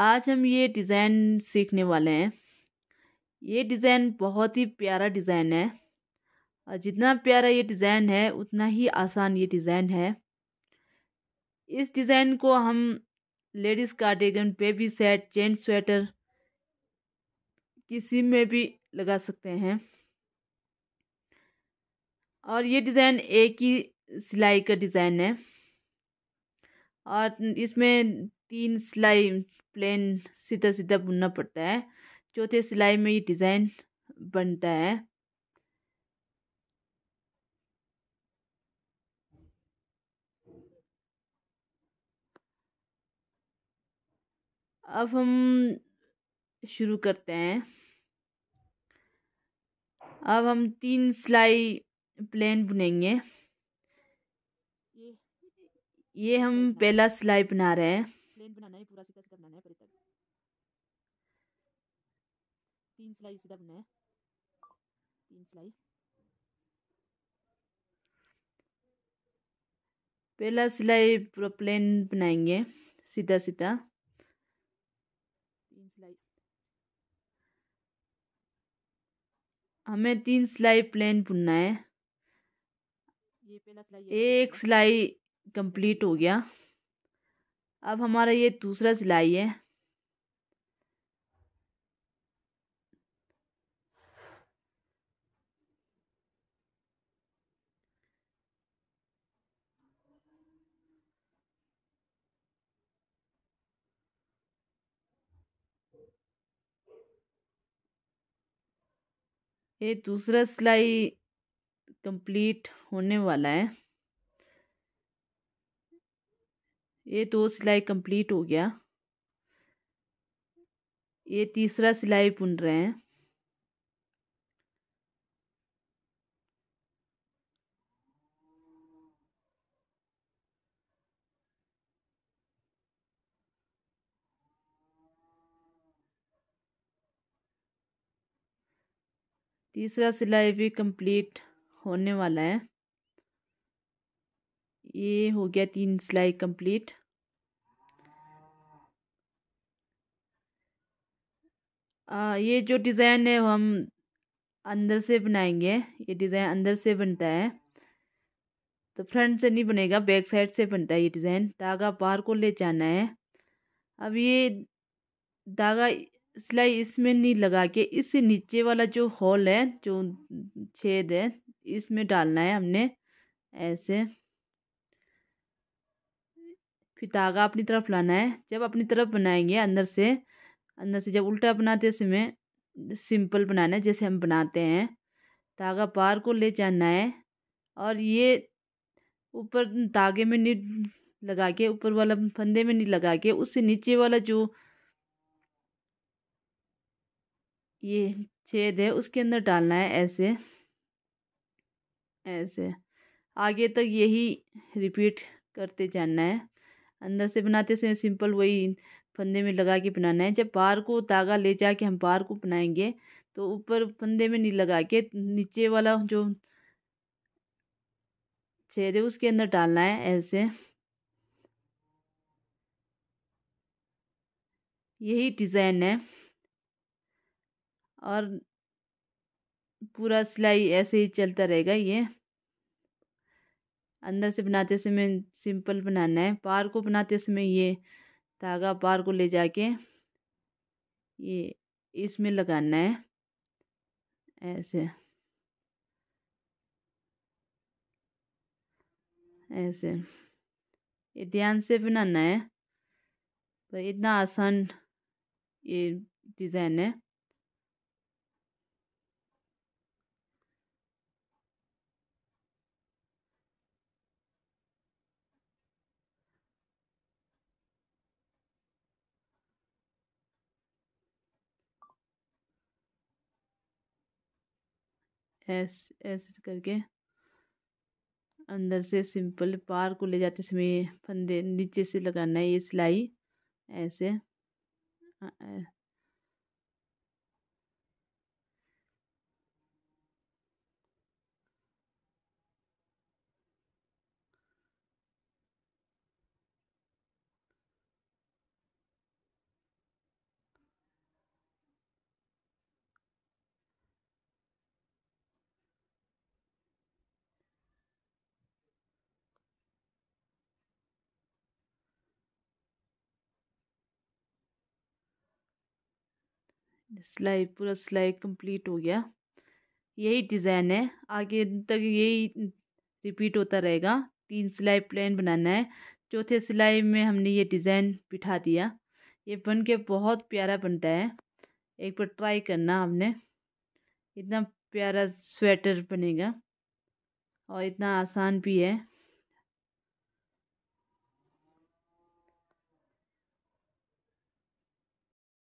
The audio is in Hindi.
आज हम ये डिज़ाइन सीखने वाले हैं ये डिज़ाइन बहुत ही प्यारा डिज़ाइन है और जितना प्यारा ये डिज़ाइन है उतना ही आसान ये डिज़ाइन है इस डिज़ाइन को हम ladies cardigan baby set chain sweater किसी में भी लगा सकते हैं और ये डिज़ाइन एक ही सिलाई का डिज़ाइन है और इसमें तीन सिलाई प्लेन सीधा सीधा बुनना पड़ता है चौथे सिलाई में ये डिज़ाइन बनता है अब हम शुरू करते हैं अब हम तीन सिलाई प्लेन बुनेंगे ये हम पहला सिलाई बना रहे हैं प्लेन बनाना है पूरा सीधा सीधा बनाना है परे तक तीन सिलाई सीधा बनाया तीन सिलाई पहला सिलाई पूरा प्लेन बनाएंगे सीधा सीधा तीन सिलाई हमें तीन सिलाई प्लेन बुनना है ये पहला सिलाई एक सिलाई कंप्लीट हो गया अब हमारा ये दूसरा सिलाई है ये दूसरा सिलाई कंप्लीट होने वाला है ये दो सिलाई कंप्लीट हो गया ये तीसरा सिलाई बुन रहे हैं तीसरा सिलाई भी कंप्लीट होने वाला है ये हो गया तीन सिलाई कंप्लीट ये जो डिज़ाइन है हम अंदर से बनाएंगे ये डिज़ाइन अंदर से बनता है तो फ्रंट से नहीं बनेगा बैक साइड से बनता है ये डिज़ाइन धागा बाहर को ले जाना है अब ये धागा सिलाई इसमें नहीं लगा के इससे नीचे वाला जो हॉल है जो छेद है इसमें डालना है हमने ऐसे फिर धागा अपनी तरफ लाना है जब अपनी तरफ बनाएंगे अंदर से अंदर से जब उल्टा बनाते समय सिंपल बनाना है जैसे हम बनाते हैं धागा पार को ले जाना है और ये ऊपर धागे में नीट लगा के ऊपर वाला फंदे में नीट लगा के उससे नीचे वाला जो ये छेद है उसके अंदर डालना है ऐसे ऐसे आगे तक यही रिपीट करते जाना है अंदर से बनाते समय सिंपल वही फंदे में लगा के बनाना है जब बार को धागा ले जा के हम बार को बनाएंगे तो ऊपर फंदे में नहीं लगा के नीचे वाला जो छेद है उसके अंदर डालना है ऐसे यही डिज़ाइन है और पूरा सिलाई ऐसे ही चलता रहेगा ये अंदर से बनाते समय सिंपल बनाना है पार को बनाते समय ये धागा पार को ले जाके ये इसमें लगाना है ऐसे ऐसे ये ध्यान से बनाना है तो इतना आसान ये डिज़ाइन है ऐसे ऐसे तो करके अंदर से सिंपल पार को ले जाते समय फंदे नीचे से लगाना है ये सिलाई ऐसे सिलाई पूरा सिलाई कंप्लीट हो गया यही डिज़ाइन है आगे तक यही रिपीट होता रहेगा तीन सिलाई प्लेन बनाना है चौथे सिलाई में हमने ये डिज़ाइन बिठा दिया ये बन के बहुत प्यारा बनता है एक बार ट्राई करना हमने इतना प्यारा स्वेटर बनेगा और इतना आसान भी है